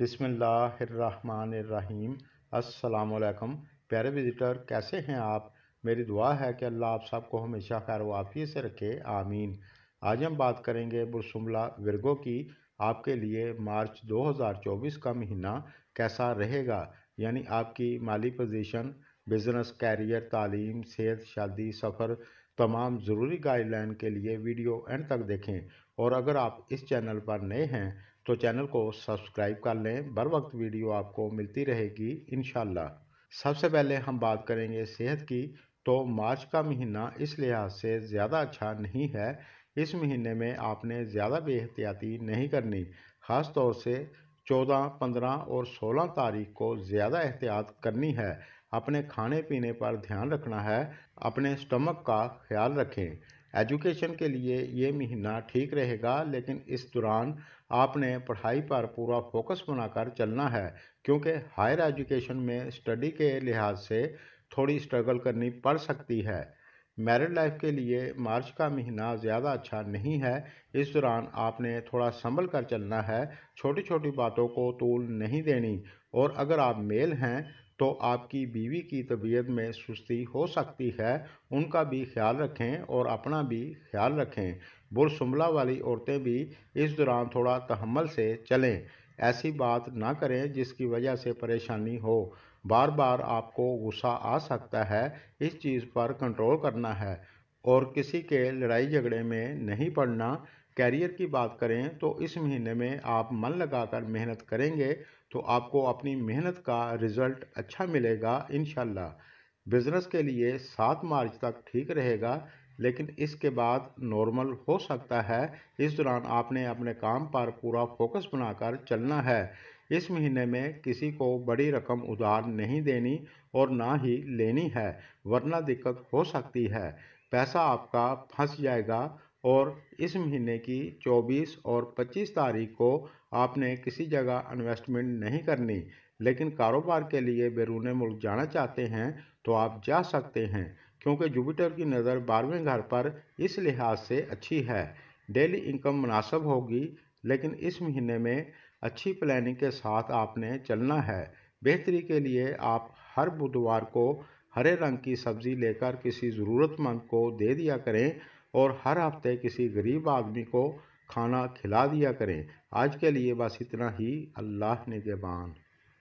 बिसमीम् अस्सलाम प्यारे विज़िटर कैसे हैं आप मेरी दुआ है कि अल्लाह आप सबको हमेशा खैर वाफिए से रखे आमीन आज हम बात करेंगे बुरसुमला वर्गो की आपके लिए मार्च 2024 का महीना कैसा रहेगा यानी आपकी माली पोजीशन बिज़नेस कैरियर तालीम सेहत शादी सफ़र तमाम ज़रूरी गाइडलाइन के लिए वीडियो एंड तक देखें और अगर आप इस चैनल पर नए हैं तो चैनल को सब्सक्राइब कर लें बर वक्त वीडियो आपको मिलती रहेगी इन सबसे पहले हम बात करेंगे सेहत की तो मार्च का महीना इस लिहाज से ज़्यादा अच्छा नहीं है इस महीने में आपने ज़्यादा बेहतियाती नहीं करनी ख़ास तौर से चौदह पंद्रह और सोलह तारीख को ज़्यादा एहतियात करनी है अपने खाने पीने पर ध्यान रखना है अपने स्टमक का ख्याल रखें एजुकेशन के लिए ये महीना ठीक रहेगा लेकिन इस दौरान आपने पढ़ाई पर पूरा फोकस बनाकर चलना है क्योंकि हायर एजुकेशन में स्टडी के लिहाज से थोड़ी स्ट्रगल करनी पड़ सकती है मैरिड लाइफ के लिए मार्च का महीना ज़्यादा अच्छा नहीं है इस दौरान आपने थोड़ा संभल कर चलना है छोटी छोटी बातों को तूल नहीं देनी और अगर आप मेल हैं तो आपकी बीवी की तबीयत में सुस्ती हो सकती है उनका भी ख्याल रखें और अपना भी ख्याल रखें बुरसुमला वाली औरतें भी इस दौरान थोड़ा तहमल से चलें ऐसी बात ना करें जिसकी वजह से परेशानी हो बार बार आपको गुस्सा आ सकता है इस चीज़ पर कंट्रोल करना है और किसी के लड़ाई झगड़े में नहीं पड़ना कैरियर की बात करें तो इस महीने में आप मन लगाकर मेहनत करेंगे तो आपको अपनी मेहनत का रिज़ल्ट अच्छा मिलेगा इन बिज़नेस के लिए सात मार्च तक ठीक रहेगा लेकिन इसके बाद नॉर्मल हो सकता है इस दौरान आपने अपने काम पर पूरा फोकस बनाकर चलना है इस महीने में किसी को बड़ी रकम उधार नहीं देनी और ना ही लेनी है वरना दिक्कत हो सकती है पैसा आपका फंस जाएगा और इस महीने की 24 और 25 तारीख को आपने किसी जगह इन्वेस्टमेंट नहीं करनी लेकिन कारोबार के लिए बैरून मुल्क जाना चाहते हैं तो आप जा सकते हैं क्योंकि जुपिटर की नज़र बारहवें घर पर इस लिहाज से अच्छी है डेली इनकम मुनासब होगी लेकिन इस महीने में अच्छी प्लानिंग के साथ आपने चलना है बेहतरी के लिए आप हर बुधवार को हरे रंग की सब्ज़ी लेकर किसी ज़रूरतमंद को दे दिया करें और हर हफ्ते किसी गरीब आदमी को खाना खिला दिया करें आज के लिए बस इतना ही अल्लाह ने निगेबान